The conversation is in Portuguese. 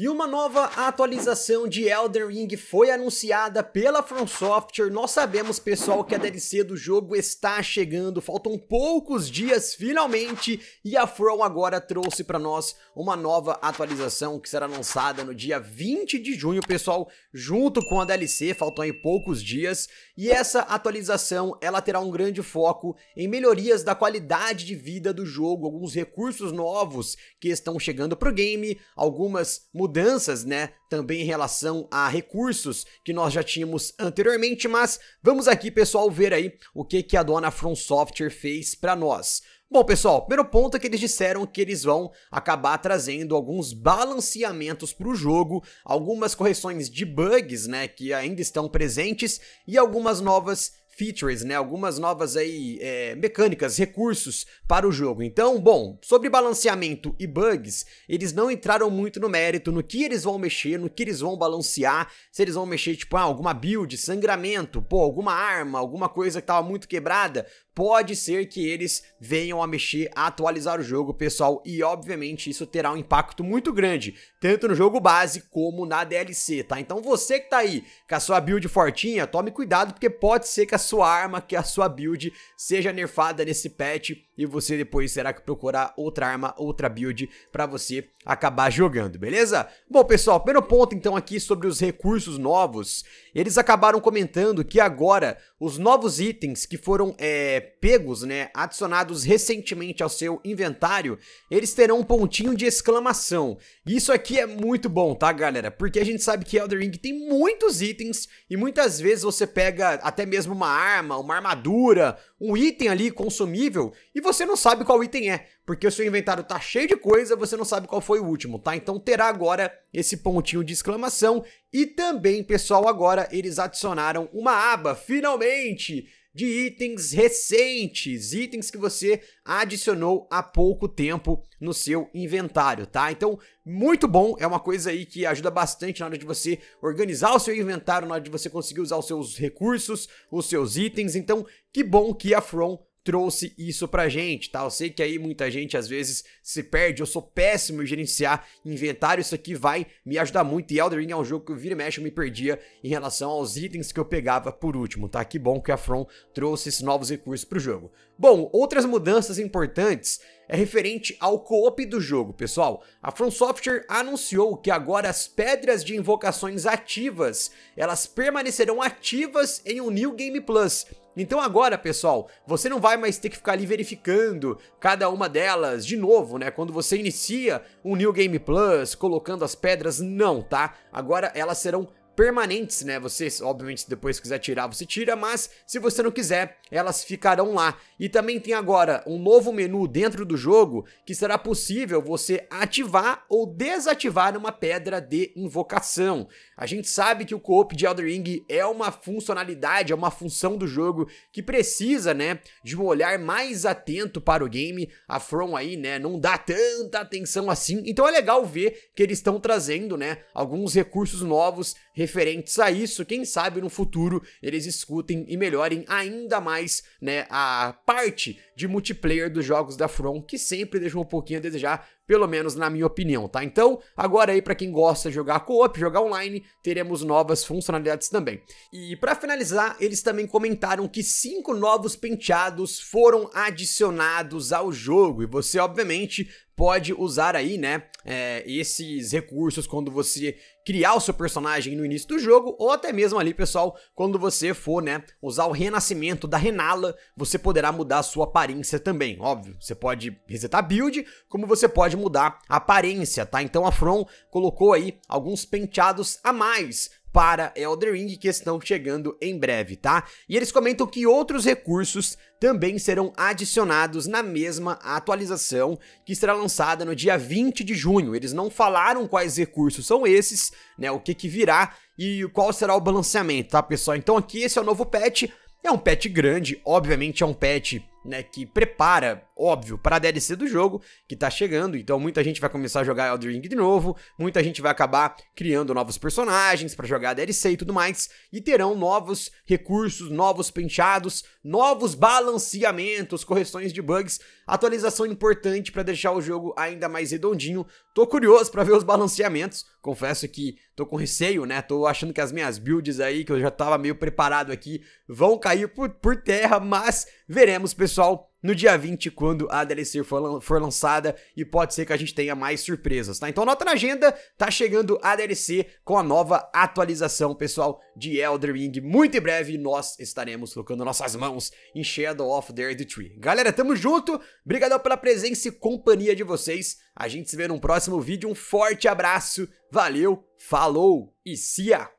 E uma nova atualização de Elden Ring foi anunciada pela From Software. Nós sabemos, pessoal, que a DLC do jogo está chegando. Faltam poucos dias finalmente e a From agora trouxe para nós uma nova atualização que será lançada no dia 20 de junho, pessoal, junto com a DLC. Faltam aí poucos dias e essa atualização ela terá um grande foco em melhorias da qualidade de vida do jogo, alguns recursos novos que estão chegando para o game, algumas mudanças mudanças, né? Também em relação a recursos que nós já tínhamos anteriormente, mas vamos aqui, pessoal, ver aí o que, que a dona From Software fez para nós. Bom, pessoal, primeiro ponto é que eles disseram que eles vão acabar trazendo alguns balanceamentos para o jogo, algumas correções de bugs, né, que ainda estão presentes e algumas novas features, né, algumas novas aí é, mecânicas, recursos para o jogo. Então, bom, sobre balanceamento e bugs, eles não entraram muito no mérito, no que eles vão mexer, no que eles vão balancear, se eles vão mexer, tipo, ah, alguma build, sangramento, pô, alguma arma, alguma coisa que tava muito quebrada, pode ser que eles venham a mexer, a atualizar o jogo, pessoal, e obviamente isso terá um impacto muito grande, tanto no jogo base como na DLC, tá? Então você que tá aí com a sua build fortinha, tome cuidado, porque pode ser que a sua arma, que a sua build seja nerfada nesse patch e você depois será que procurar outra arma, outra build para você acabar jogando, beleza? Bom, pessoal, primeiro ponto então aqui sobre os recursos novos. Eles acabaram comentando que agora os novos itens que foram é, pegos, né, adicionados recentemente ao seu inventário, eles terão um pontinho de exclamação. Isso aqui é muito bom, tá, galera? Porque a gente sabe que Elder Ring tem muitos itens e muitas vezes você pega até mesmo uma arma, uma armadura, um item ali consumível e você não sabe qual item é, porque o seu inventário tá cheio de coisa, você não sabe qual foi o último, tá? Então terá agora esse pontinho de exclamação e também, pessoal, agora eles adicionaram uma aba, finalmente! de itens recentes, itens que você adicionou há pouco tempo no seu inventário, tá? Então, muito bom, é uma coisa aí que ajuda bastante na hora de você organizar o seu inventário, na hora de você conseguir usar os seus recursos, os seus itens. Então, que bom que a From trouxe isso pra gente, tá? Eu sei que aí muita gente às vezes se perde, eu sou péssimo em gerenciar inventário, isso aqui vai me ajudar muito. E Elden Ring é um jogo que eu vira e mexe eu me perdia em relação aos itens que eu pegava por último, tá? Que bom que a From trouxe esses novos recursos pro jogo. Bom, outras mudanças importantes é referente ao co-op do jogo, pessoal. A From Software anunciou que agora as pedras de invocações ativas, elas permanecerão ativas em um New Game Plus. Então agora, pessoal, você não vai mais ter que ficar ali verificando cada uma delas de novo, né? Quando você inicia um New Game Plus, colocando as pedras, não, tá? Agora elas serão permanentes, né? Você, obviamente, depois quiser tirar, você tira, mas se você não quiser, elas ficarão lá. E também tem agora um novo menu dentro do jogo que será possível você ativar ou desativar uma pedra de invocação. A gente sabe que o co-op de Elden Ring é uma funcionalidade, é uma função do jogo que precisa, né, de um olhar mais atento para o game. A From aí, né, não dá tanta atenção assim. Então é legal ver que eles estão trazendo, né, alguns recursos novos referentes a isso, quem sabe no futuro eles escutem e melhorem ainda mais né, a parte de multiplayer dos jogos da From, que sempre deixam um pouquinho a desejar, pelo menos na minha opinião, tá? Então, agora aí para quem gosta de jogar co-op, jogar online, teremos novas funcionalidades também. E para finalizar, eles também comentaram que cinco novos penteados foram adicionados ao jogo e você obviamente pode usar aí, né, é, esses recursos quando você criar o seu personagem no início do jogo, ou até mesmo ali, pessoal, quando você for, né, usar o renascimento da Renala, você poderá mudar a sua aparência também, óbvio. Você pode resetar a build, como você pode mudar a aparência, tá? Então a From colocou aí alguns penteados a mais para Elder Ring que estão chegando em breve, tá? E eles comentam que outros recursos também serão adicionados na mesma atualização que será lançada no dia 20 de junho. Eles não falaram quais recursos são esses, né, o que que virá e qual será o balanceamento, tá, pessoal? Então aqui esse é o novo patch, é um patch grande, obviamente é um patch né, que prepara, óbvio, para a DLC do jogo que tá chegando. Então muita gente vai começar a jogar Elden Ring de novo, muita gente vai acabar criando novos personagens para jogar a DLC e tudo mais, e terão novos recursos, novos penteados, novos balanceamentos, correções de bugs, atualização importante para deixar o jogo ainda mais redondinho. Tô curioso para ver os balanceamentos. Confesso que tô com receio, né? Tô achando que as minhas builds aí que eu já tava meio preparado aqui vão cair por, por terra, mas veremos, pessoal pessoal, no dia 20, quando a DLC for, lançada, e pode ser que a gente tenha mais surpresas, tá? Então anota na agenda, tá chegando a DLC com a nova atualização, pessoal, de Elder Ring. Muito em breve nós estaremos colocando nossas mãos em Shadow of the Earth Tree. Galera, tamo junto, obrigado pela presença e companhia de vocês. A gente se vê no próximo vídeo, um forte abraço, valeu, falou e se a